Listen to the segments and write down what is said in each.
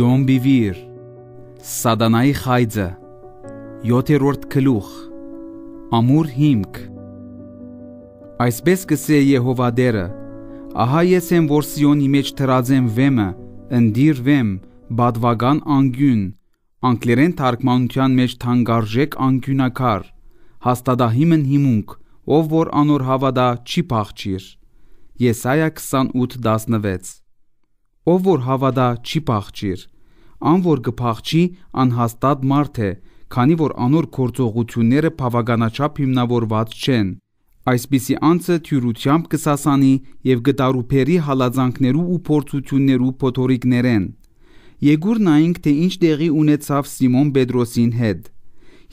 Ջոմբիվիր Սադանայի խայձը 7-րդ գլուխ Ամուր հիմք Այսպես կսե Եհովա դերը Ահա ես եմ որ Սիոնի մեջ թրազեմ վեմը ընդիր վեմ բադվագան անգյուն անգլերեն թարգմանության մեջ թանկարժեք անգյունակար հաստադահիմն հիմունք ով որ անոր հավադա չի փախչիր Եսայա 28:16 Ով որ հավատա չի փախչիր, ան որ կփախչի անհաստատ մարդ է, քանի որ անոր գործողությունները բավականաչափ հիմնավորված չեն։ Այսպիսի անձը թյուրությամբ կսասանի եւ գտարուփերի հալածանքներու ու փորձություններու փոթորիկներեն։ Եգուրն այնք թե ինչ տեղի ունեցավ Սիմոն Պետրոսին հետ։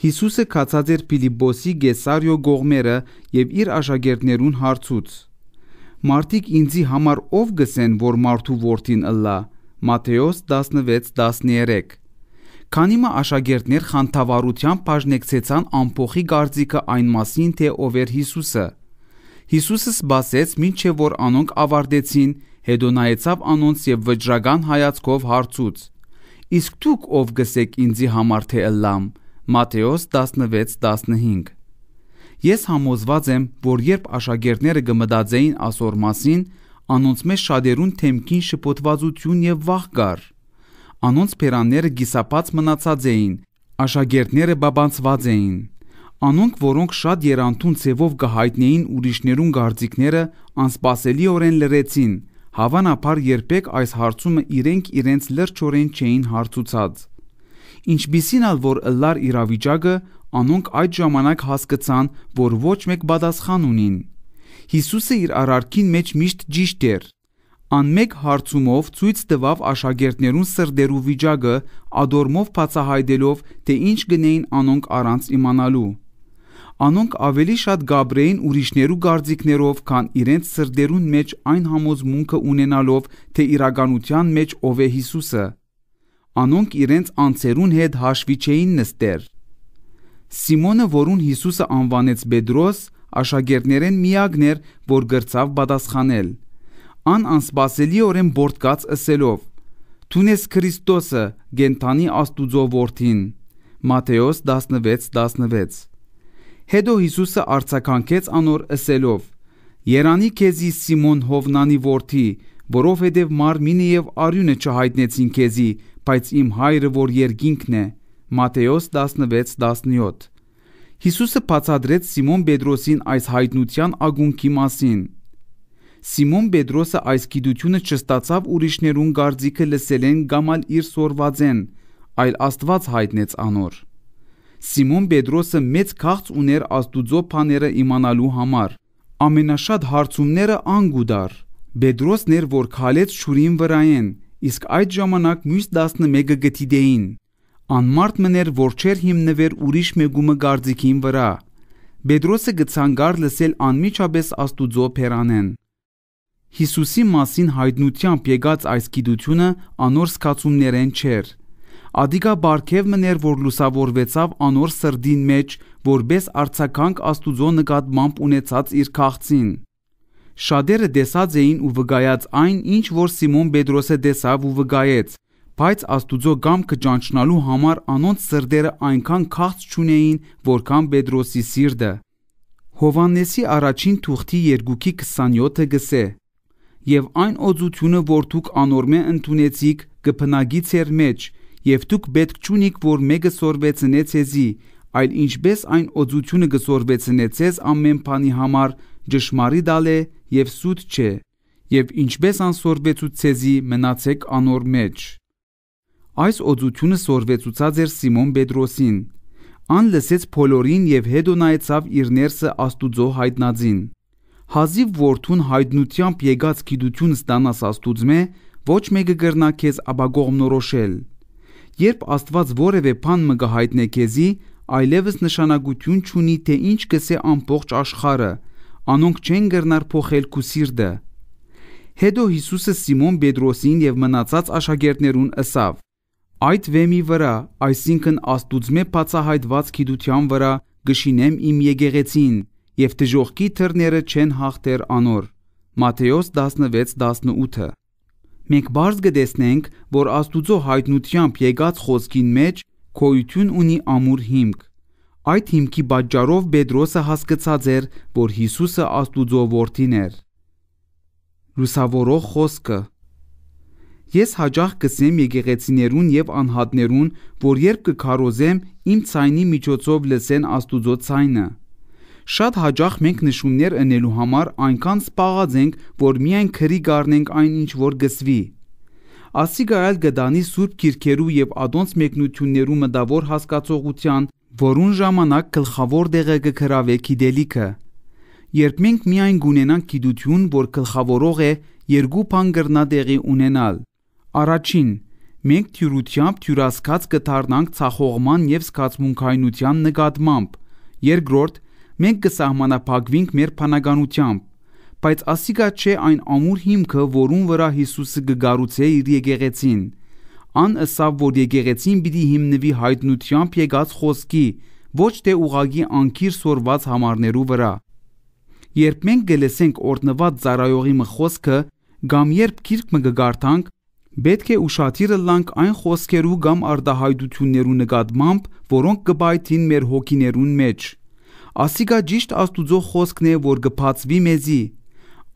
Հիսուսը կացած էր Պիլիպոսի Գեսարիո գողմերը եւ իր աշակերտներուն հարցուց մարդիկ ինձի համար ով գսեն, որ մարդու որդին ըլլա։ Մատթեոս 16:13 Քանի մա աշակերտներ խանդավառությամբ բաժնեկցեցան ամփոխի գարձիկը այն մասին, թե ով էր Հիսուսը։ Հիսուսը սпасեց, ինչեւ որ անոնք ավարտեցին, հետո նայեցավ անոնց եւ վճռական հայացքով հարցուց. Իսկ դուք ով գսեք ինձի համար թե ըլլամ։ Մատթեոս 16:15 Ես համոզված եմ, որ երբ աշակերտները կմտածեին ասոր մասին, անոնց մեջ շատերուն թեմքին շփոթվածություն եւ վախ կար։ Անոնց բերանները գիսապած մնացած էին, աշակերտները բաբանցված էին։ Անոնք, որոնք շատ երանդուն ցևով կհայտնեին ուրիշներուն գարձիկները, անսպասելիորեն լրեցին։ Հավանաբար երբեք այս հարցումը իրենք իրենց լրջորեն չէին հարցուցած։ Ինչպիսին էլ որ լար իրավիճակը, անոնք այդ ժամանակ հասկացան, որ ոչ մեկ պատասխան ունին։ Հիսուսը իր առարկին մեջ միշտ ճիշտ էր։ Անմեկ հարցումով ցույց տվավ աշակերտներուն սրդերու վիճակը, ադորմով բացահայտելով, թե ինչ գնային անոնք առանց իմանալու։ Անոնք ավելի շատ Գաբրեին ուրիշներու գարձիկներով, քան իրենց սրդերուն մեջ այն համոզմունքը ունենալով, թե իրականության մեջ ով է Հիսուսը անոնք իրենց անձերուն հետ հաշվի չէին նստեր։ Սիմոնը, որուն Հիսուսը անվանեց Բեդրոս, աշակերտներեն միակն էր, որ գրծավ պատասխանել։ Ան անսպասելիորեն բորտկաց ասելով. Թունես Քրիստոսը, Գենթանի Աստուծո որդին։ Մատթեոս 16:16 16. Հետո Հիսուսը արցականքեց անոր ասելով. Երանի քեզի Սիմոն Հովնանի որդի, որովհետև մարմինը եւ արյունը չհայտնեցին քեզի, բայց իմ հայրը, որ երկինքն է։ Մատթեոս 16:17։ Հիսուսը բացատրեց Սիմոն Պետրոսին այս հայտնության ագունքի մասին։ Սիմոն Պետրոսը այս գիտությունը չստացավ ուրիշներուն գարձիկը լսելեն կամ ալ իր սորվածեն, այլ Աստված հայտնեց անոր։ Սիմոն Պետրոսը մեծ քաղց ուներ Աստուծո բաները իմանալու համար։ Ամենաշատ հարցումները անգուդար։ Պետրոսն էր, որ քալեց շուրին վրայեն, իսկ այդ ժամանակ մյուս 11-ը գտիդեին։ Անմարտ մներ, որ չեր հիմնվեր ուրիշ մեգումը գարձիկին վրա։ Պետրոսը գցանգար լսել անմիջապես Աստուծո փերանեն։ Հիսուսի մասին հայտնությամբ եկած այս գիտությունը անոր սկացումներեն չէր։ Ադիգա Բարքևն էր, որ լուսավորվեցավ անոր սրդին մեջ, որբես արցականք Աստուծո նկատմամբ ունեցած իր քաղցին։ Շատերը դեսած էին ու վգայած այն, ինչ որ Սիմոն Պետրոսը դեսավ ու վգայեց, բայց Աստուծո գամքը ճանչնալու համար անոնց սրդերը այնքան քաղց չունեին, որքան Պետրոսի սիրտը։ Հովաննեսի առաջին թուղթի 2-ի 27-ը գսե. Եվ այն օծությունը, որ դուք անորմե ընդունեցիք, կփնագի ցեր մեջ, եւ դուք պետք չունիք, որ մեկը սորվեցնե ցեզի, այլ ինչպես այն օծությունը գսորվեցնե ցեզ ամեն բանի համար, ճշմարիտ ալ է եւ սուտ չէ եւ ինչպես անսորբեցուցեզի մնացեք անոր մեջ այս օծությունը սորբեցուցած էր Սիմոն Պետրոսին ան լսեց փոլորին եւ հետո նայեցավ իր ներսը աստուծո հայտնածին հազիվ որդուն հայտնությամբ եկած գիտություն ստանաս աստուծմե ոչ մեկը գրնա քեզ ապագողնորոշել երբ աստված որևէ բան մը գահայտնե քեզի այլևս նշանակություն չունի թե ինչ կսե ամբողջ աշխարը անոնք չեն գրնար փոխել քու սիրտը։ Հետո Հիսուսը Սիմոն Պետրոսին եւ մնացած աշակերտներուն ասավ. Այդ վեմի վրա, այսինքն Աստուծմե բացահայտված գիտության վրա, գշինեմ իմ եկեղեցին, եւ դժողքի թռները չեն հաղթեր անոր։ Մատթեոս 16:18-ը։ Մենք բարձ գտեսնենք, որ Աստուծո հայտնությամբ եկած խոսքին մեջ գոյություն ունի ամուր հիմք։ Այդ հիմքի պատճառով Պետրոսը հասկացած էր, որ Հիսուսը Աստուծո որդին էր։ Լուսավորող խոսքը Ես հաջող կսեմ եկեղեցիներուն եւ անհատներուն, որ երբ կքարոզեմ, իմ ցայնի միջոցով լսեն Աստուծո ցայնը։ Շատ հաջող մենք նշումներ ընելու համար այնքան սպաղած ենք, որ միայն քրի գառնենք այն ինչ որ գսվի։ Ասիգայել գդանի Սուրբ Կիրքերու եւ Ադոնց մեկնություններու մտավոր հասկացողության որուն ժամանակ գլխավոր դեղը կգրավե գիտելիքը։ Երբ մենք միայն գունենանք գիտություն, որ գլխավորող է երկու բան կրնա դեղի ունենալ։ Առաջին, մենք թյուրությամբ թյուրասկած կդառնանք ցախողման եւ զգացմունքայնության նկատմամբ։ Երկրորդ, մենք կսահմանափակվենք մեր փանականությամբ։ Բայց ասիկա չէ այն ամուր հիմքը, որուն վրա Հիսուսը կգառուցե իր եկեղեցին անըսավ, որ եկեղեցին պիտի հիմնվի հայտնությամբ եկած խոսքի, ոչ թե ուղագի անքիր սորված համարներու վրա։ Երբ մենք գլեսենք օրտնված ծառայողի մխոսքը, կամ երբ քիրք մը գգարտանք, պետք է ուշադիր լանք այն խոսքերու կամ արդահայտություններու նկատմամբ, որոնք կբայթին մեր հոգիներուն մեջ։ Ասիկա ճիշտ Աստուծո խոսքն է, որ գփածվի մեզի։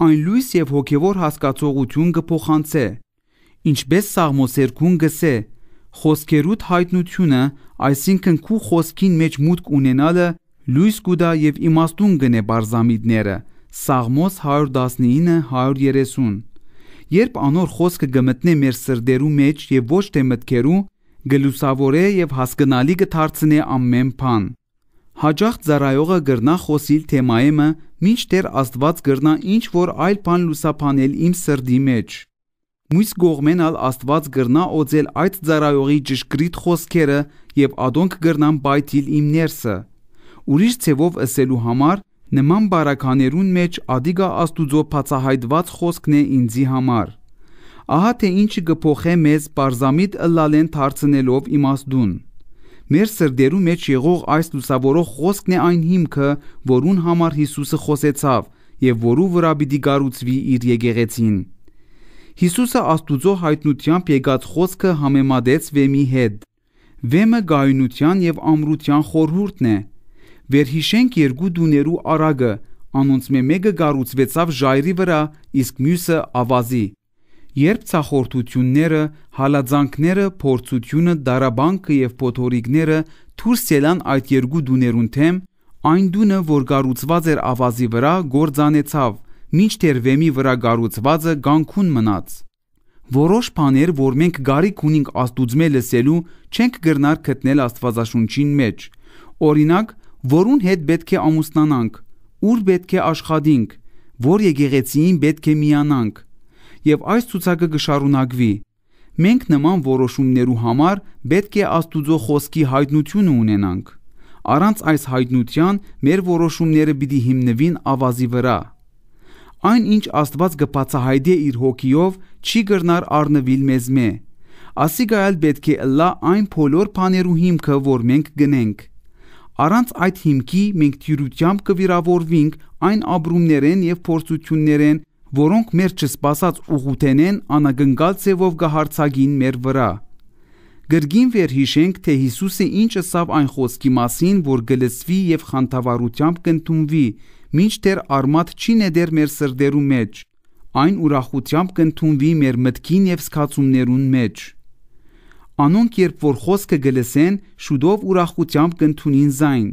Այն լույս եւ հոգեվոր հասկացողություն կփոխանցե։ Ինչպես Սաղմոս 2-ում գսե, խոսքերուտ հայտնությունը, այսինքն քու խոսքին մեջ մուտք ունենալը լույս կուտա եւ իմաստուն գնե բարզամիդները։ Սաղմոս 119:130 Երբ անոր խոսքը գմտնե մեր սրդերու մեջ եւ ոչ թե մտքերու, գլուսավորե եւ հասկանալի գդարցնե ամեն բան։ Հաջախ ծառայողը գրնա խոսիլ թեմայը, մինչդեռ Աստված գրնա ինչ որ այլ բան լուսաբանել իմ սրդի մեջ։ Մույս գողմենալ Աստված գրնա օծել այդ ծարայողի ճշգրիտ խոսքերը եւ ադոնք գրնան բայթիլ իմ ներսը։ Ուրիշ ցևով ասելու համար նման բարականերուն մեջ ադիգա Աստուծո բացահայտված խոսքն է ինձի համար։ Ահա թե ինչը գփոխե մեզ Պարզամիտ ըլլալեն դարձնելով իմաստուն։ Մեր սրդերու մեջ եղող այս լուսավորող խոսքն է այն հիմքը, որուն համար Հիսուսը խոսեցավ եւ որու վրա պիտի գառուցվի իր եկեղեցին։ եգ Հիսուսը Աստուծո հայտնությամբ եկած խոսքը համեմատեց վեմի հետ։ Վեմը գայունության եւ ամրության խորհուրդն է։ Վերհիշենք երկու դուներու արագը, անոնց մե մեկը գառուցվեցավ ժայռի վրա, իսկ մյուսը ավազի։ Երբ ցախորտությունները, հալածանքները, փորձությունը, դարաբանքը եւ փոթորիկները դուրս ելան այդ երկու դուներուն թեմ, այն դունը, որ գառուցված էր ավազի վրա, գործանեցավ մինչդեռ Վեմի վրա գառուցվածը Գանքուն մնաց։ Որոշ բաներ, որ մենք գարիք ունենք աստուծմե լսելու, չենք գրնար գտնել Աստվածաշունչին մեջ։ Օրինակ, որուն հետ պետք է ամուսնանանք, ուր պետք է աշխատենք, որ եկեղեցիին պետք է միանանք։ Եվ այս ցուցակը կշարունակվի։ Մենք նման որոշումներու համար պետք է Աստուծո խոսքի հայտնությունը ունենանք։ Առանց այս հայտնության մեր որոշումները պիտի հիմնվին ավազի վրա։ Այն ինչ Աստված կբացահայտի իր հոգիով, չի գրնար առնվիլ մեզմե։ Ասիգայալ պետք է լա այն բոլոր բաներու հիմքը, որ մենք գնենք։ Առանց այդ հիմքի մենք ծյուրությամբ կվիրավորվենք այն ապրումներեն եւ փորձություններեն, որոնք մեր չսպասած ուղուտենեն անագնկալ ցևով կհարցագին մեր վրա։ Գրգին վերհիշենք, թե Հիսուսը ինչ ասավ այն խոսքի մասին, որ գլծվի եւ խանդավառությամբ կընտունվի մինչդեռ արմատ չի ներդեր մեր սրդերու մեջ, այն ուրախությամբ կընդունվի մեր մտքին եւ սկացումներուն մեջ։ Անոնք երբ որ խոսքը գլսեն, շուտով ուրախությամբ կընդունին զայն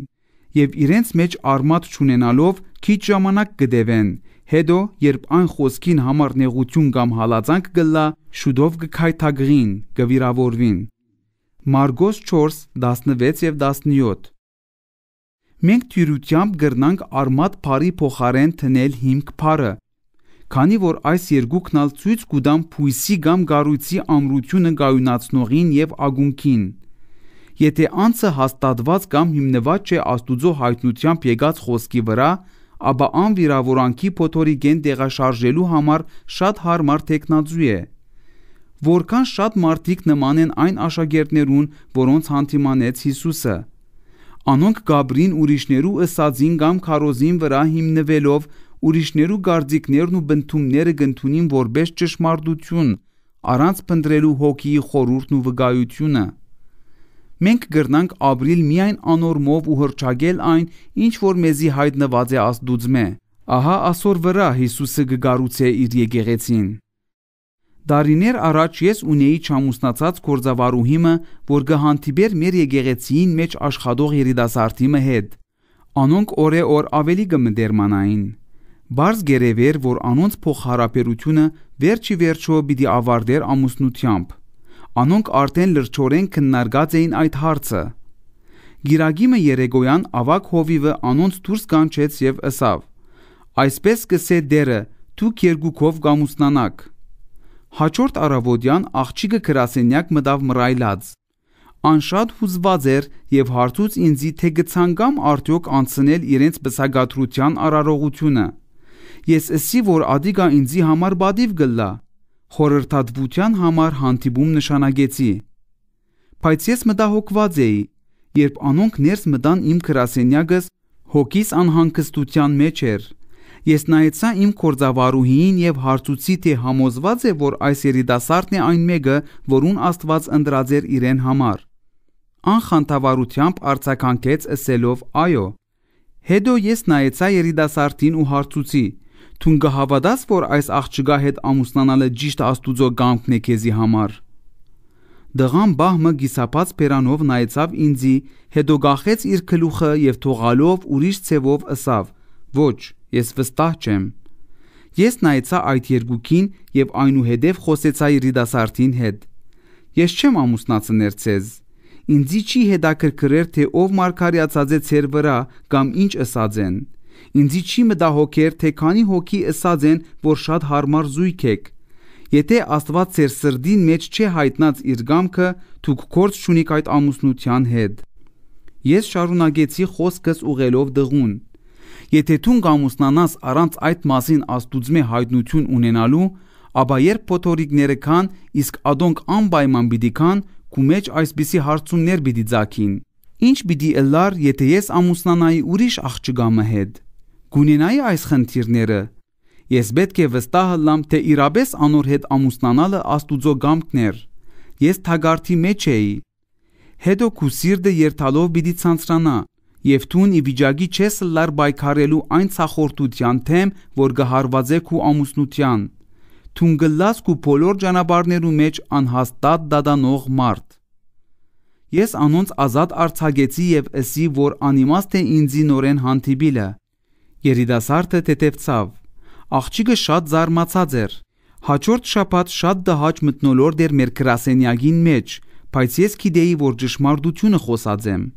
եւ իրենց մեջ արմատ չունենալով քիչ ժամանակ կդևեն։ Հետո, երբ այն խոսքին համար նեղություն կամ հալածանք գլա, շուտով կքայթագրին, կվիրավորվին։ Մարգոս 4:16 եւ 17 մենք թյուրությամբ գրնանք արմատ բարի փոխարեն տնել հիմք բարը։ Քանի որ այս երկուքն ալ ցույց կուտան փույսի կամ գառույցի ամրությունը գայունացնողին եւ ագունքին։ Եթե անցը հաստատված կամ հիմնված չէ Աստուծո հայտնությամբ եկած խոսքի վրա, ապա անվիրավորանքի փոթորիկեն տեղաշարժելու համար շատ հարմար տեխնազու է։ Որքան շատ մարդիկ նման են այն աշակերտներուն, որոնց հանդիմանեց Հիսուսը։ Անոնք Գաբրին ուրիշներու ըսածին կամ քարոզին վրա հիմնվելով ուրիշներու գարձիկներն ու բնդումները գնդունին որպես ճշմարտություն, առանց փնտրելու հոգիի խորուրդն ու վկայությունը։ Մենք գրնանք ապրիլ միայն անորմով ու հրճագել այն, ինչ որ մեզի հայտնված է Աստուծմե։ Ահա ասոր վրա Հիսուսը գգարուցե իր եկեղեցին։ Դարիներ առաջ ես ունեի չամուսնացած կորձավարուհիմը, որ գահանտիբեր մեր եկեղեցիին մեջ աշխատող երիտասարդիմը հետ։ Անոնք օրեօր ավելի գմդերմանային։ Բարձ գերևեր, որ անոնց փոխհարաբերությունը վերջի վերջո պիտի ավարտեր ամուսնությամբ։ Անոնք արդեն լրջորեն քննարկած էին այդ հարցը։ Գիրագիմը Երեգոյան ավակ հովիվը անոնց դուրս կանչեց եւ ասավ. Այսպես կսե դերը, դուք երկուքով գամուսնանաք։ Հաջորդ առավոտյան աղջիկը գրասենյակ մտավ մռայլած։ Անշատ հուզված էր եւ հարցուց ինձի թե գցանգամ արդյոք անցնել իրենց բսակատրության արարողությունը։ Ես ասի, որ ադիգա ինձի համար բադիվ գլա։ Խորհրդատվության համար հանդիպում նշանակեցի։ Բայց ես մտահոգված էի, երբ անոնք ներս մտան իմ գրասենյակս, հոգիս անհանգստության մեջ էր։ Ես նայեցա իմ կորձավարուհին եւ հարցուցի թե համոզված է, որ այս երիտասարդն է այն մեկը, որուն Աստված ընտրած էր իրեն համար։ Անխանդավառությամբ արցականքեց ասելով. «Այո»։ Հետո ես նայեցա երիտասարդին ու հարցուցի. «Թուն կհավատաս, որ այս աղջկա հետ ամուսնանալը ճիշտ Աստուծո կամքն է քեզի համար»։ Դղան բահմը գիսապած բերանով նայեցավ ինձի, հետո գախեց իր գլուխը եւ թողալով ուրիշ ցևով ասավ. Ոչ, ես վստահ չեմ։ Ես նայեցա այդ երկուքին եւ այնուհետև խոսեցա իրիդասարտին հետ։ Ես չեմ ամուսնացներ ցեզ։ Ինձի չի հետաքրքրեր թե ով մարգարիացած է ցեր վրա կամ ինչ ըսած են։ Ինձի չի մտահոգեր թե քանի հոգի ըսած են, որ շատ հարմար զույգ եք։ Եթե Աստված ծեր սրդին մեջ չի հայտնած իր գամքը, դուք կորց չունիք այդ ամուսնության հետ։ Ես շարունակեցի խոսքս ուղելով դղուն։ Եթե թուն կամուսնանաս առանց այդ մասին աստուծմե հայտնություն ունենալու, ապա երբ փոթորիկները կան, իսկ ադոնք անպայման պիտի կան, քու մեջ այսպիսի հարցումներ պիտի ցակին։ Ինչ պիտի ելար, եթե ես ամուսնանայի ուրիշ աղջկամը հետ։ Գունենայի այս խնդիրները։ Ես պետք է վստահ լամ, թե իրապես անոր հետ ամուսնանալը աստուծո գամքներ։ Ես թագարթի մեջ էի։ Հետո քու սիրտը երթալով պիտի ցանցրանա եւ դուն ի վիճակի չես լար բայկարելու այն ցախորտության թեմ, որ գահարվածե քու ամուսնության։ Դուն գլաս քու բոլոր ճանապարներու մեջ անհաստատ դադանող մարդ։ Ես անոնց ազատ արցագեցի եւ ասի, որ անիմաստ է ինձի նորեն հանդիպիլը։ Երիտասարդը թեթևցավ։ Աղջիկը շատ զարմացած էր։ Հաջորդ շաբաթ շատ դահաճ մտնոլորդ էր մեր գրասենյակին մեջ, բայց ես գիտեի, որ ճշմարտությունը խոսած եմ։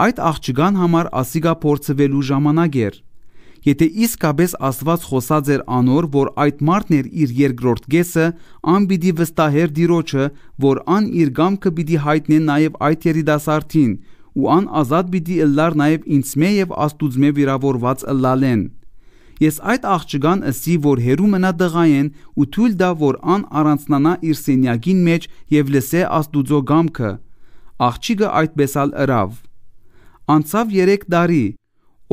Այդ աղջկան համար ասիգա փորձվելու ժամանակ էր։ Եթե իսկապես Աստված խոսած էր անոր, որ այդ մարդն էր իր երկրորդ գեսը, ան պիտի վստահեր Տիրոջը, որ ան իր գամքը պիտի հայտնի նաև այդ երիտասարդին, ու ան ազատ պիտի ըլլար նաև ինձմե եւ աստուծմե վիրավորված ըլլալեն։ Ես այդ աղջկան ըսի, որ հերու մնա դղայեն ու թույլ դա, որ ան առանցնանա իր սենյակին մեջ եւ լսե աստուծո գամքը։ Աղջիկը այդպես ալ ըրավ։ Անցավ 3 տարի։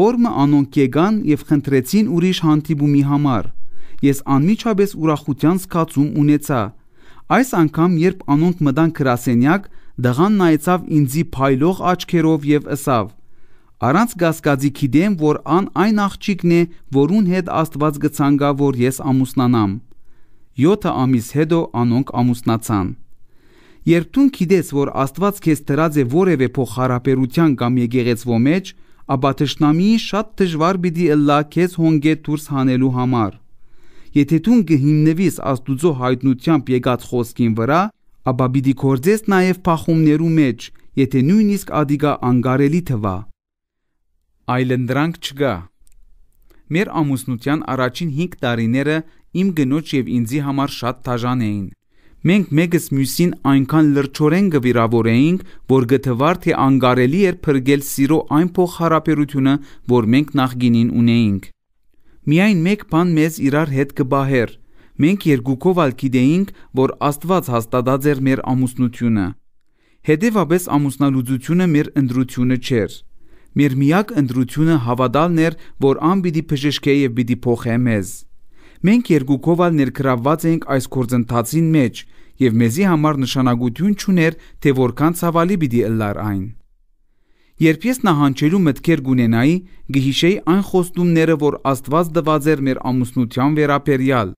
Օրմը անոնք եկան եւ խնդրեցին ուրիշ հանդիպումի համար։ Ես անմիջապես ուրախության զգացում ունեցա։ Այս անգամ, երբ անոնք մտան գրասենյակ, դղան նայեցավ ինձի փայլող աչքերով եւ ասավ. Առանց գասկածի գիտեմ, որ ան այն աղջիկն է, որուն հետ Աստված գցանգա, որ ես ամուսնանամ։ 7 ամիս հետո անոնք ամուսնացան։ Երբ դու գիտես, որ Աստված քեզ դրած է որևէ փոխհարաբերության կամ եկեղեցվո մեջ, ապա ճշնամի շատ դժվար պիտի ըլլա քեզ հոնգե դուրս հանելու համար։ Եթե դու կհիմնվես Աստուծո հայտնությամբ եկած խոսքին վրա, ապա պիտի կործես նաև փախումներու մեջ, եթե նույնիսկ ադիգա անկարելի թվա։ Այլընտրանք չկա։ Մեր ամուսնության առաջին 5 տարիները իմ գնոջ եւ ինձի համար շատ դաժան էին մենք մեկս մյուսին այնքան լրջորեն գվիրավորեինք, որ գթվար թե անգարելի էր փրկել սիրո այն փող հարաբերությունը, որ մենք նախգինին ունեինք։ Միայն մեկ բան մեզ իրար հետ կբահեր։ Մենք երկուքով ալ գիտեինք, որ Աստված հաստատած էր մեր ամուսնությունը։ Հետևաբար ամուսնալուծությունը մեր ընտրությունը չէր։ Մեր միակ ընտրությունը հավատալն էր, որ ան պիտի բժշկե եւ պիտի փոխե մեզ։ Մենք երկուքով ալ ներգրավված էինք այս գործընթացին մեջ եւ մեզի համար նշանակություն չուներ, թե որքան ցավալի պիտի ըլլար այն։ Երբ ես նահանջելու մտքեր գունենայի, գհիշեի այն խոստումները, որ Աստված տված էր մեր ամուսնության վերաբերյալ։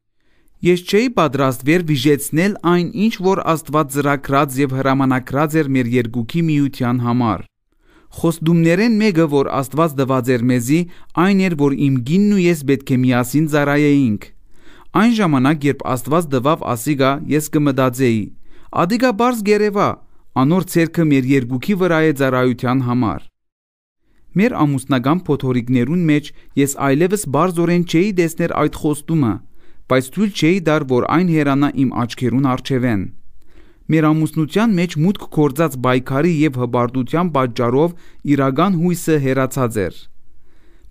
Ես չէի պատրաստ վեր վիժեցնել այն, ինչ որ Աստված ծրագրած եւ հրամանակրած էր մեր երկուքի միության համար։ Խոստումներեն մեկը, որ Աստված տված էր մեզի, այն էր, որ իմ գինն ու ես պետք է միասին ծառայեինք։ Այն ժամանակ, երբ Աստված տվավ ասիգա, ես կմտածեի. Ադիգա բարձ գերեվա, անոր ցերքը մեր երկուքի վրա է ծառայության համար։ Մեր ամուսնական փոթորիկներուն մեջ ես այլևս բարձորեն չէի տեսներ այդ խոստումը, բայց ցույց չէի դար, որ այն հերանա իմ աչքերուն արջևեն։ Մեր ամուսնության մեջ մուտք կործած պայքարի եւ հբարտության պատճառով իրական հույսը հերացած էր։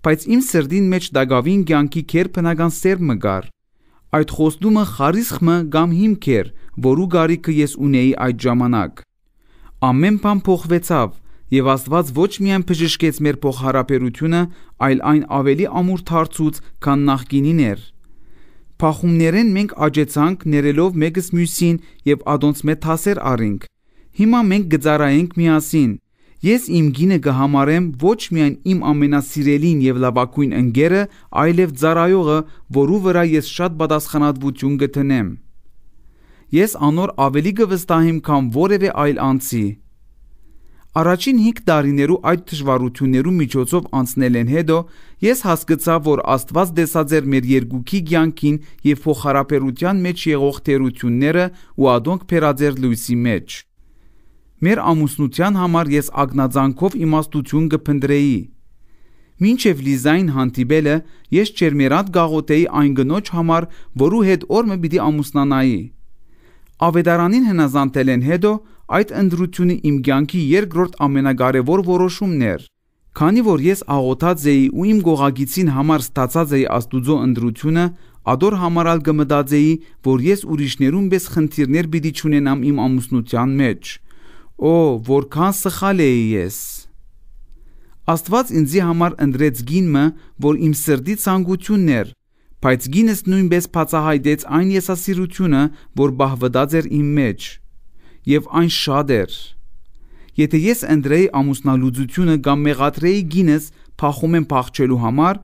Բայց իմ սրդին մեջ դագավին կյանքի կերպնական սեր մգար։ Այդ խոստումը խարիսխմը կամ հիմք էր, որու գարիկը ես ունեի այդ ժամանակ։ Ամեն բան փոխվեցավ եւ Աստված ոչ միայն բժշկեց մեր փոխհարաբերությունը, այլ այն ավելի ամուր դարձուց, քան նախկինին էր։ Փախումներեն մենք աճեցանք ներելով մեկս մյուսին եւ ադոնց մեծ հասեր առինք։ Հիմա մենք գծարայենք միասին։ Ես իմ գինը կհամարեմ ոչ միայն իմ ամենասիրելին եւ լավագույն ընկերը, այլև ծարայողը, որու վրա ես շատ պատասխանատվություն կդնեմ։ Ես անոր ավելի կվստահեմ, քան որևէ այլ անձի։ Առաջին 5 տարիներու այդ դժվարություններու միջոցով անցնել են հետո ես հասկացա, որ Աստված դեսած էր մեր երկուքի ցանկին եւ փոխհարաբերության մեջ եղող թերությունները ու ադոնք փերաձեր լույսի մեջ։ Մեր ամուսնության համար ես ագնազանքով իմաստություն կփնտրեի։ Մինչև Լիզային հանդիպելը ես Չերմերատ գաղոտեի այն գնոջ համար, որու հետ օրը պիտի ամուսնանայի։ Ավետարանին հնազանդել են հետո Այդ ընդրությունը իմ կյանքի երկրորդ ամենակարևոր որոշումն էր։ Քանի որ ես աղոթած էի ու իմ գողագիցին համար ստացած էի Աստուծո ընդրությունը, ադոր համարալ կմտածեի, որ ես ուրիշներուն պես խնդիրներ պիտի չունենամ իմ ամուսնության մեջ։ Օ, որքան սխալ էի ես։ Աստված ինձի համար ընդրեց գինը, որ իմ սրտի ցանկությունն էր, բայց գինս նույնպես բացահայտեց այն եսասիրությունը, որ բահվդած էր իմ մեջ եւ այն շատ էր։ Եթե ես ընդրեի ամուսնալուծությունը կամ մեղադրեի գինես փախում են փախչելու համար,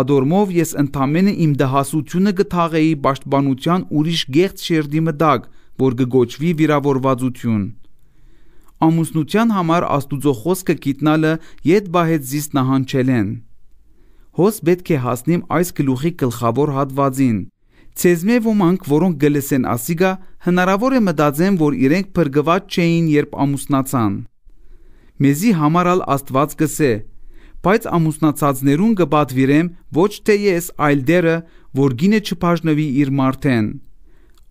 ադորմով ես ընդամենը իմ դահասությունը գտաղեի ճաշտբանության ուրիշ գեղձ շերդի մտակ, որ գոչվի վիրավորվածություն։ Ամուսնության համար Աստուծո խոսքը գիտնալը իդ բահեց զիստ նահանջել են։ Հոս պետք է հասնիմ այս գլուխի գլխավոր հատվածին, Ցեզմեվոմանք, որոնք գլսեն ասիգա, հնարավոր է մտածեն, որ իրենք բրգված չէին, երբ ամուսնացան։ Մեզի համարալ Աստված գսե. Բայց ամուսնացածներուն կբատվիրեմ ոչ թե ես, այլ դերը, որ գինը չփաժնվի իր մարդեն։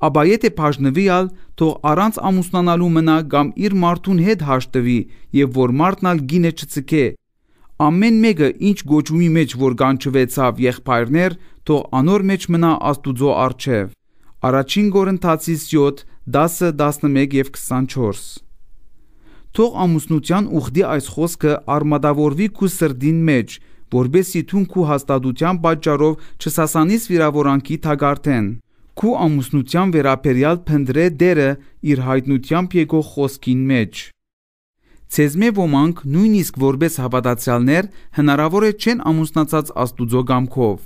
Աբա եթե բաժնվիալ, թող առանց ամուսնանալու մնա կամ իր մարդուն հետ հաշտվի, եւ որ մարդն ալ գինը չծկե, Ամեն մեկը ինչ գոչումի մեջ որ կանչվեցավ եղբայրներ, թող անոր մեջ մնա Աստուծո առջև։ Առաջին Կորինթացիս 7 10-11 և 24։ Թող ամուսնության ուխտի այս խոսքը արմատավորվի քու սրդին մեջ, որբեսի թուն քու հաստատության պատճառով չսասանիս վիրավորանքի թագարթեն։ Քու ամուսնության վերապերյալ փնդրե դերը իր հայտնությամբ եկող խոսքին մեջ։ Ցեզմե ոմանք նույնիսկ որպես հավատացյալներ հնարավոր է չեն ամուսնացած Աստուծո կամքով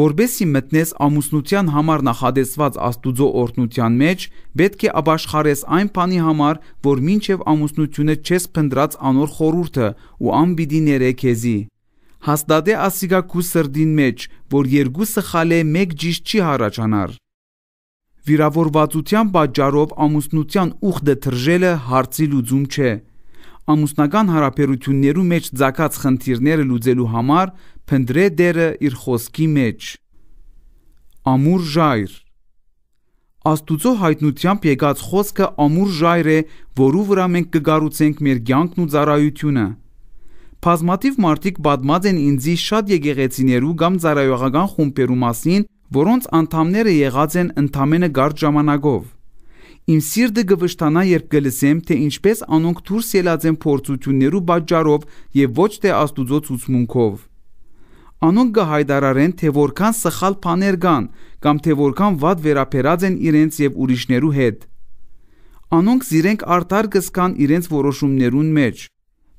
որբեսի մտնես ամուսնության համար նախադեсված Աստուծո օրհնության մեջ, պետք է ապաշխարես այն բանի համար, որ մինչև ամուսնությունը չես փնտրած անոր խորուրդը ու անբիդի ներեքեզի։ Հաստատե ասիկա քու սրդին մեջ, որ երկու սխալ է մեկ ճիշտ չի հառաջանար։ Վիրավորվածության պատճառով ամուսնության ուխտը թրջելը հարցի լուծում չէ ամուսնական հարաբերություններու մեջ ցակած խնդիրները լուծելու համար փնդրե դերը իր խոսքի մեջ։ Ամուր ժայր Աստուծո հայտնությամբ եկած խոսքը ամուր ժայր է, որու վրա մենք կգառուցենք մեր կյանքն ու ծառայությունը։ Բազմաթիվ մարդիկ պատմած են ինձի շատ եկեղեցիներու կամ ծառայողական խումբերու մասին, որոնց անդամները եղած են ընդամենը գարդ ժամանակով։ Իմ սիրտը գվշտանա, երբ կլսեմ, թե ինչպես անոնք դուրս ելած են փորձություններու պատճառով եւ ոչ թե Աստուծո ցուցմունքով։ Անոնք կհայտարարեն, թե որքան սխալ բաներ կան կամ թե որքան վատ վերապերած են իրենց եւ ուրիշներու հետ։ Անոնք զիրենք արդար կսկան իրենց որոշումներուն մեջ։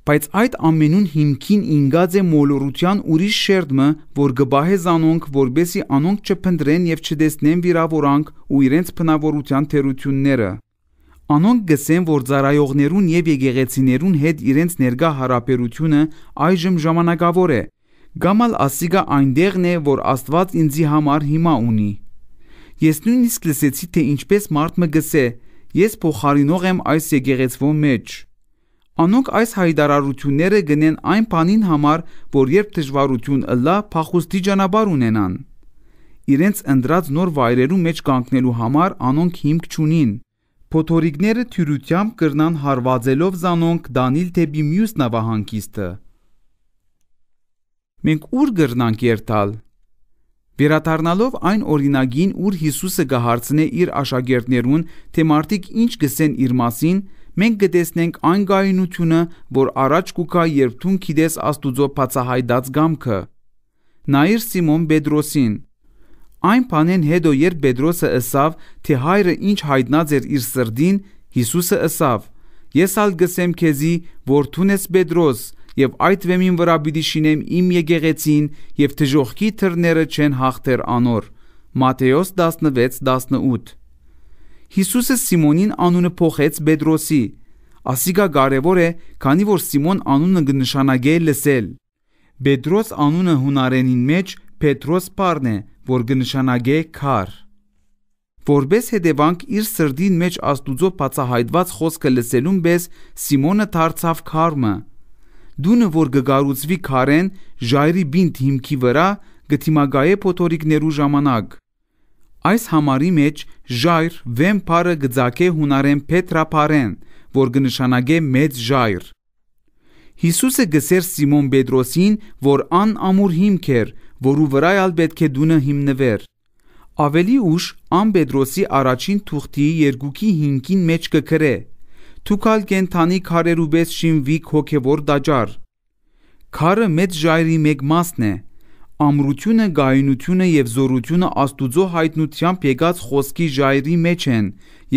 Բայց այդ ամենուն հիմքին ինգած է մոլորության ուրիշ շերտը, որ գբահե զանոնք, որբեսի անոնք չփնտրեն եւ չդեսնեն վիրավորանք ու իրենց փնավորության թերությունները։ Անոնք գսեն, որ ծարայողներուն եւ եկեղեցիներուն հետ իրենց ներկա հարաբերությունը այժմ ժամանակավոր է։ Գամալ ասիգա այնտեղն է, որ Աստված ինձի համար հիմա ունի։ Ես նույնիսկ լսեցի, թե ինչպես մարդ մը գսե. ես փոխարինող եմ այս եկեղեցվո մեջ։ Անոնք այս հայդարարությունները գնեն այն բանին համար, որ երբ դժվարությունը լա փախուստի ճանապարհ ունենան։ Իրենց ընդրած նոր վայրերու մեջ կանգնելու համար անոնք հիմք չունին։ Փոթորիկները թյուրությամբ կրնան հարվածելով զանոնք Դանիլ դեպի մյուս նավահանգիստը։ Մենք ուր գրնանք երթալ։ Վերադառնալով այն օրինագին, ուր Հիսուսը գահարցնե իր աշակերտներուն, թե մարդիկ ինչ գսեն իր մասին, մենք կտեսնենք այն գայունությունը, որ առաջ կուքա, երբ դու քիդես Աստուծո բացահայտած գամքը։ Նայր Սիմոն Պետրոսին։ Այն բանեն հետո, երբ Պետրոսը ասավ, թե հայրը ինչ հայտնած էր իր սրդին, Հիսուսը ասավ. Ես ալ գսեմ քեզի, որ դու ես Պետրոս, եւ այդ վեմին վրա պիտի շինեմ իմ եկեղեցին, եւ թժողքի թռները չեն հաղթեր անոր։ Մատթեոս 16:18 Հիսուսը Սիմոնին անունը փոխեց Պետրոսի։ Ասիկա կարևոր է, քանի որ Սիմոն անունը կնշանակե լսել։ Պետրոս անունը հունարենին մեջ Պետրոս բառն է, որ կնշանակե քար։ Որբես հետևանք իր սրդին մեջ Աստուծո բացահայտված խոսքը լսելուն պես Սիմոնը դարձավ քարմը։ Դունը որ գկարուցվի քարեն, ժայռի բինտ հիմքի վրա, գտիմագայե փոթորիկներու ժամանակ։ Այս համարի մեջ ժայր վեմ բարը գծակե հունարեն Պետրապարեն, որ կնշանակե մեծ ժայր։ Հիսուսը գսեր Սիմոն Պետրոսին, որ ան ամուր հիմք էր, որու վրա ալ պետք է դունը հիմնվեր։ Ավելի ուշ ան Պետրոսի առաջին թուղթի 2-ի 5-ին մեջ կգրե. Թուքալ կենթանի քարերուբես շինվիկ հոգևոր դաճար։ Քարը մեծ ժայրի մեկ մասն է, Ամրությունը, գայունությունը եւ զորությունը Աստուծո հայտնությամբ եկած խոսքի ժայռի մեջ են,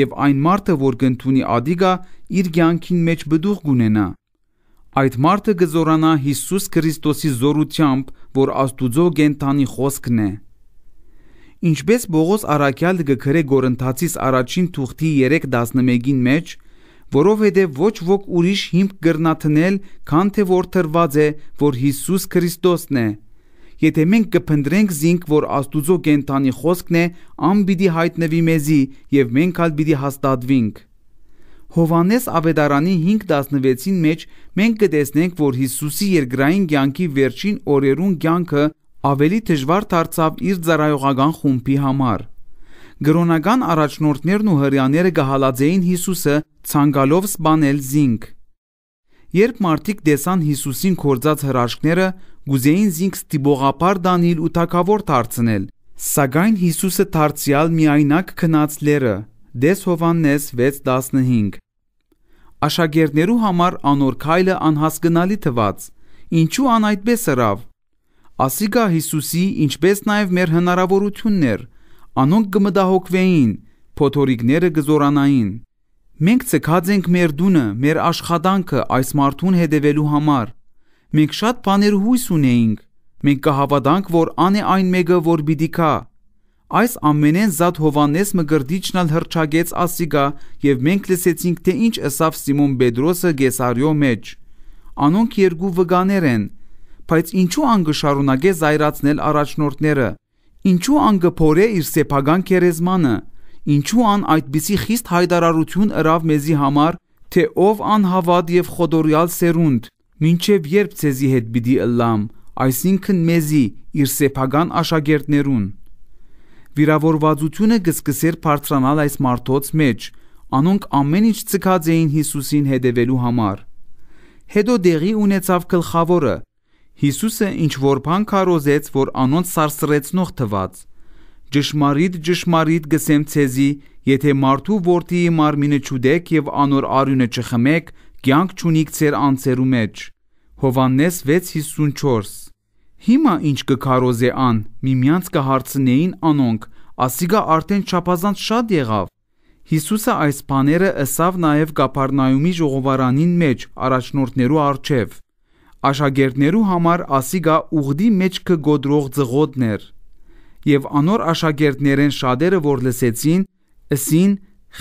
եւ այն մարդը, որ կընդունի ադիգա, իր կյանքին մեջ բդուղ կունենա։ Այդ մարդը կզորանա Հիսուս Քրիստոսի զորությամբ, որ Աստուծո գենթանի խոսքն է։ Ինչպես Բողոս Արաքյալը գկրե Գորընթացից առաջին թուղթի 3:11-ին մեջ, որովհետև ոչ ոք ուրիշ հիմք գրնա տնել, քան թե որ թրված է, որ Հիսուս Քրիստոսն է։ Եթե մենք կփնտրենք զինք, որ Աստուծո կենթանի խոսքն է, ան պիտի հայտնվի մեզի եւ մենք ալ պիտի հաստատվենք։ Հովանես Ավետարանի 5:16-ին մեջ մենք կտեսնենք, որ Հիսուսի երկրային կյանքի վերջին օրերուն կյանքը ավելի դժվար դարձավ իր ծառայողական խումբի համար։ Գրոնական առաջնորդներն ու հрьяաները գահալաձեին Հիսուսը ցանկալով սպանել զինք։ Երբ մարդիկ տեսան Հիսուսին կորցած հրաշքները, գուզեին զինքս տիբողապար դանել ու թակավոր դարձնել։ Սակայն Հիսուսը դարձյալ միայնակ քնած լերը։ Դես Հովաննես 6:15։ Աշակերտներու համար անոր քայլը անհասկանալի թված։ Ինչու ան այդպես ըրավ։ Ասիկա Հիսուսի, ինչպես նաև մեր հնարավորություններ, անոնք կմտահոգվեին, փոթորիկները գզորանային։ Մենք ցկած ենք մեր դունը, մեր աշխատանքը այս մարդուն հետևելու համար։ Մենք շատ բաներ հույս ունեինք։ Մենք կհավատանք, որ ան է այն մեկը, որ պիտի կա։ Այս ամենեն զատ Հովանես մգրդիչն ալ հրճագեց ասիգա, եւ մենք լսեցինք, թե ինչ ասավ Սիմոն Պետրոսը Գեսարիո մեջ։ Անոնք երկու վգաներ են, բայց ինչու անգշարունակե զայրացնել առաջնորդները։ Ինչու անգփորե իր սեփական քերեզմանը։ Ինչու ան այդպիսի խիստ հայտարարություն ըրավ մեզի համար, թե ով անհավատ եւ խոդորյալ սերունդ։ Մինչև երբ ցեզի հետ պիտի ըլլամ, այսինքն մեզի իր սեփական աշակերտներուն։ Վիրավորվածությունը կսկսեր բարձրանալ այս մարդոց մեջ, անոնք ամեն ինչ ցկած էին Հիսուսին հետևելու համար։ Հետո դեղի ունեցավ գլխավորը։ Հիսուսը ինչ որ բան կարոզեց, որ անոնց սարսռեցնող թված։ Ճշմարիտ, ճշմարիտ գսեմ ցեզի, եթե մարդու որդիի մարմինը ճուդեք եւ անոր արյունը չխմեք, կյանք ճունիք ծեր անձերու մեջ։ Հովաննես 6:54 Հիմա ինչ կքարոզե ան, միմյանց կհարցնեին անոնք, ասիգա արդեն չափազանց շատ եղավ։ Հիսուսը այս բաները ըսավ նաև Գապարնայումի ժողովարանին մեջ առաջնորդներու արչև։ Աշակերտներու համար ասիգա ուղդի մեջ կգոդրող ծղոտներ։ Եվ անոր աշակերտներեն շատերը որ լսեցին, ըսին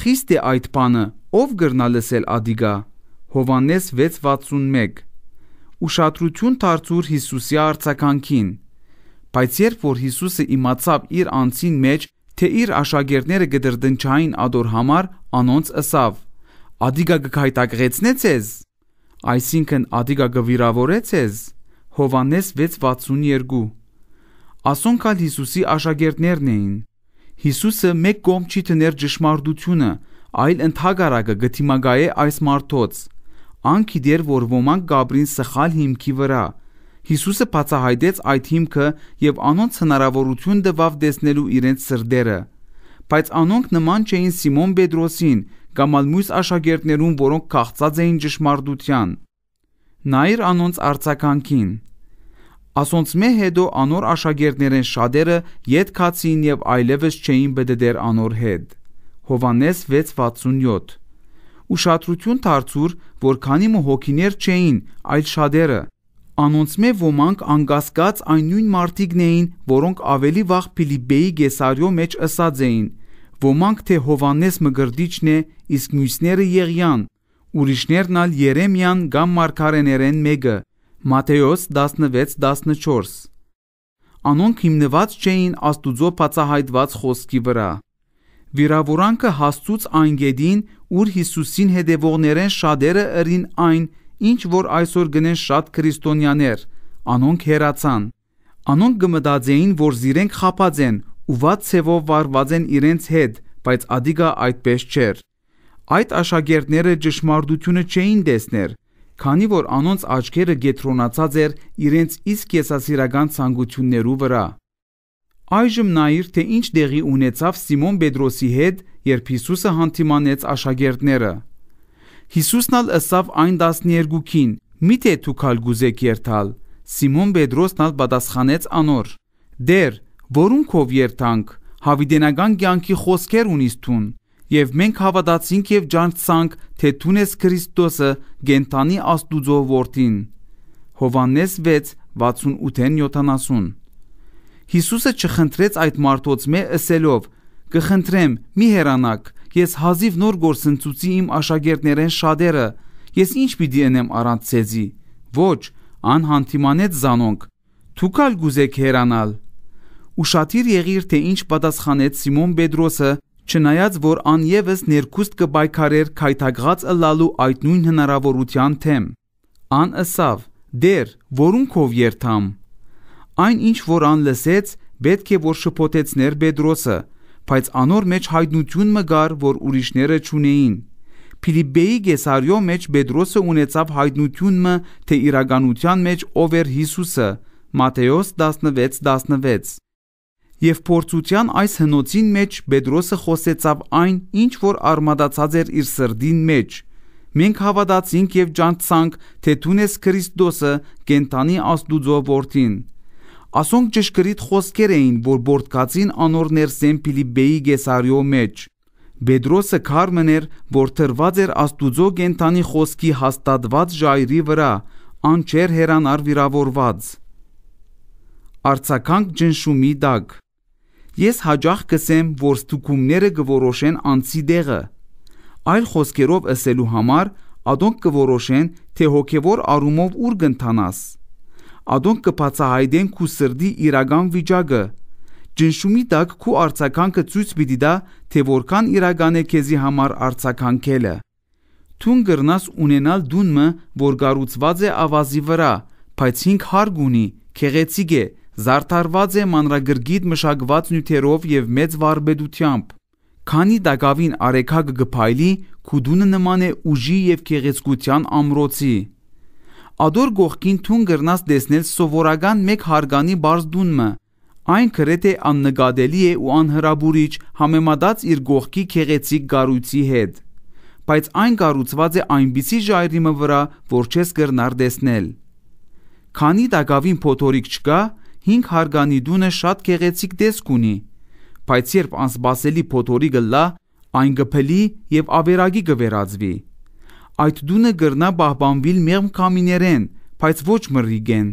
խիստ է այդ բանը, ով գրնա լսել ադիգա։ Հովանես 6:61 Ուշադրություն դարձուր Հիսուսի արցականքին։ Բայց երբ որ Հիսուսը իմացավ իր անձին մեջ, թե իր աշակերտները գդրդնչային ադոր համար, անոնց ասավ. Ադիգա գկայտակղեցնեց ես։ Այսինքն Ադիգա գվիրավորեց ես։ Հովանես 6:62 Ասոն կալ Հիսուսի աշակերտներն էին։ Հիսուսը մեկ կողմ չի տներ ճշմարտությունը, այլ ընդհակարակը գտիմագայե այս մարդոց անկիդեր, որ ոմանք Գաբրին սխալ հիմքի վրա։ Հիսուսը բացահայտեց այդ հիմքը եւ անոնց հնարավորություն տվավ տեսնելու իրենց սրդերը։ Բայց անոնք նման չէին Սիմոն Պետրոսին կամ ալմուս աշակերտներուն, որոնք կախծած էին ճշմարտության։ Նայր անոնց արցականքին։ Ասոնց մե հետո անոր աշակերտներեն շատերը յետ կացին եւ այլևս չէին բդդեր անոր հետ։ Հովանես 6:67 ուշադրություն դարձուր, որ քանի մը հոգիներ չէին, այլ շատերը։ Անոնց մե ոմանք անկասկած այն նույն մարդիկն էին, որոնք ավելի վաղ Փիլիպպեի Գեսարիո մեջ ըսած էին։ Ոմանք թե Հովանես մգրդիչն է, իսկ մյուսները Եղիան, ուրիշներն ալ Երեմիան կամ Մարկարեներեն մեկը։ Մատթեոս 16:14 Անոնք հիմնված չէին Աստուծո բացահայտված խոսքի վրա։ Վիրավորանքը հաստուց այն գեդին, ուր Հիսուսին հետևողներեն շատերը ըրին այն, ինչ որ այսօր գնեն շատ քրիստոնյաներ, անոնք հերացան։ Անոնք գմտածեին, որ զիրենք խապած են ու ված ցևով վարված են իրենց հետ, բայց ադիգա այդպես չէր։ Այդ աշակերտները ճշմարտությունը չէին տեսներ, քանի որ անոնց աչքերը գետրոնացած էր իրենց իսկ եսասիրական ցանկություններու վրա։ Այժմ նայիր, թե ինչ դեղի ունեցավ Սիմոն Պետրոսի հետ, երբ Հիսուսը հանդիմանեց աշակերտները։ Հիսուսն ալ ըսավ այն 12-ին. «Միթե դուք ալ գուզեք երթալ»։ Սիմոն Պետրոսն ալ պատասխանեց անոր. «Դեր, որոնքով երթանք, հավիդենական կյանքի խոսքեր ունիս տուն»։ Եվ մենք հավատացինք եւ ջանցանք, թե Տուն ես Քրիստոսը, Գենթանի Աստուծո որդին։ Հովանես 6:68-70 Հիսուսը չխնդրեց այդ մարդոց մե ասելով. «Կխնդրեմ, մի հեռանաք, ես հազիվ նոր գործընծուցի իմ աշակերտներեն շատերը, ես ինչ պիտի անեմ առանց ցեզի»։ Ոչ, անհանդիմանեց Զանոնք. «Թուքալ գուզեք հեռանալ»։ Ուշադիր եղիր թե ինչ պատասխանեց Սիմոն Պետրոսը, չնայած որ անևս ներքուստ կբայքարեր քայթակղած ըլալու այդ նույն հնարավորության թեմ։ Ան ասավ. «Դեր, որունքով երթամ»։ Այն ինչ որ ան լսեց, պետք է որ շփոթեցներ Պետրոսը, բայց անոր մեջ հայտնություն մգար, որ ուրիշները չունեին։ Փիլիպեի Գեսարիո մեջ Պետրոսը ունեցավ հայտնությունը, թե իրականության մեջ ով էր Հիսուսը։ Մատթեոս 16:16։ Եվ փորձության այս հնոցին մեջ Պետրոսը խոսեցավ այն, ինչ որ արմատացած էր իր սրդին մեջ։ Մենք հավատացինք եւ ջանցանք, թե Տունես Քրիստոսը կենտանի Աստուծո որդին։ Ասոնք ճշգրիտ խոսքեր էին, որ բորդկացին անորներ Սեմպիլիբեի գեսարիո մեջ։ Բեդրոսը Քարմն էր, որ թրված էր Աստուծո գենտանի խոսքի հաստատված ժայռի վրա, անչեր հերանար վիրավորված։ Արցականք ջնշումի դակ։ Ես հաջող կսեմ, որ ստուգումները գորոշեն անցի դեղը։ Այլ խոսքերով ասելու համար, ադոնք կորոշեն, թե հոգևոր արումով ուր կընթանաս։ Ադոն կբացահայտեն քու սրդի իրական վիճակը։ Ճնշումի տակ քու արցականքը ցույց պիտի տա, թե որքան իրական է քեզի համար արցականքելը։ Թուն գրնաս ունենալ դունը, որ գառուցված է ավազի վրա, բայց ինք հարգ ունի, քեղեցիկ է, զարդարված է մանրագրգիտ մշակված նյութերով եւ մեծ վարբեդությամբ։ Քանի դակավին արեքակը գփայլի, քու դունը նման է ուժի եւ քեղեցկության ամրոցի ադոր գողքին թուն գրնաց դեսնել սովորական մեկ հարգանի բարձ դունմը։ Այն գրեթե աննկատելի է ու անհրաբուրիչ համեմատած իր գողքի քեղեցիկ գառույցի հետ։ Բայց այն կառուցված է այնպիսի ժայռիմը վրա, որ չես գրնար դեսնել։ Քանի տակավին փոթորիկ չկա, 5 հարգանի դունը շատ քեղեցիկ տեսք ունի։ Բայց երբ անսպասելի փոթորիկը լա, այն գփելի եւ ավերագի կվերածվի։ Այդ դունը գրնա բահբանվիլ մեղմ կամիներեն, բայց ոչ մռիգեն։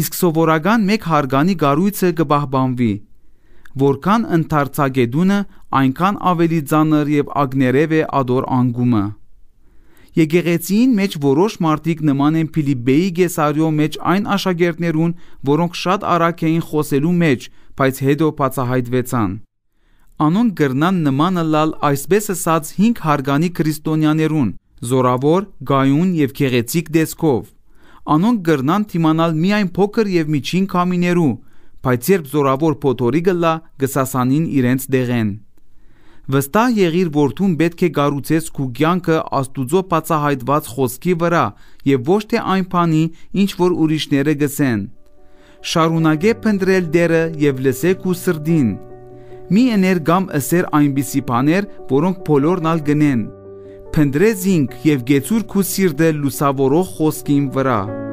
Իսկ սովորական մեկ հարգանի գառույցը կբահբանվի։ Որքան ընդարձակ է դունը, այնքան ավելի ծանր եւ ագներև է ադոր անգումը։ Եկեղեցին մեջ որոշ մարդիկ նման են Ֆիլիպեի Գեսարիո մեջ այն աշակերտներուն, որոնք շատ արագ էին խոսելու մեջ, բայց հետո բացահայտվեցան։ Անոնք գրնան նմանը լալ այսպես ասած 5 հարգանի քրիստոնյաներուն, զորավոր, գայուն եւ գեղեցիկ դեսքով։ Անոնք կգրնան թիմանալ միայն փոքր եւ միջին քամիներու, բայց երբ զորավոր փոթորիկը լա, գսասանին իրենց դեղեն։ Վստահ եղիր որդուն պետք է գառուցես քու կյանքը Աստուծո բացահայտված խոսքի վրա եւ ոչ թե այն բանի, ինչ որ ուրիշները գսեն։ Շարունակե փնտրել դերը եւ լսե քու սրդին։ Մի էներգամ ըսեր այնպիսի բաներ, որոնք բոլորն ալ գնեն փնդրեցինք եւ գեցուրք ու սիրտը լուսավորող խոսքին վրա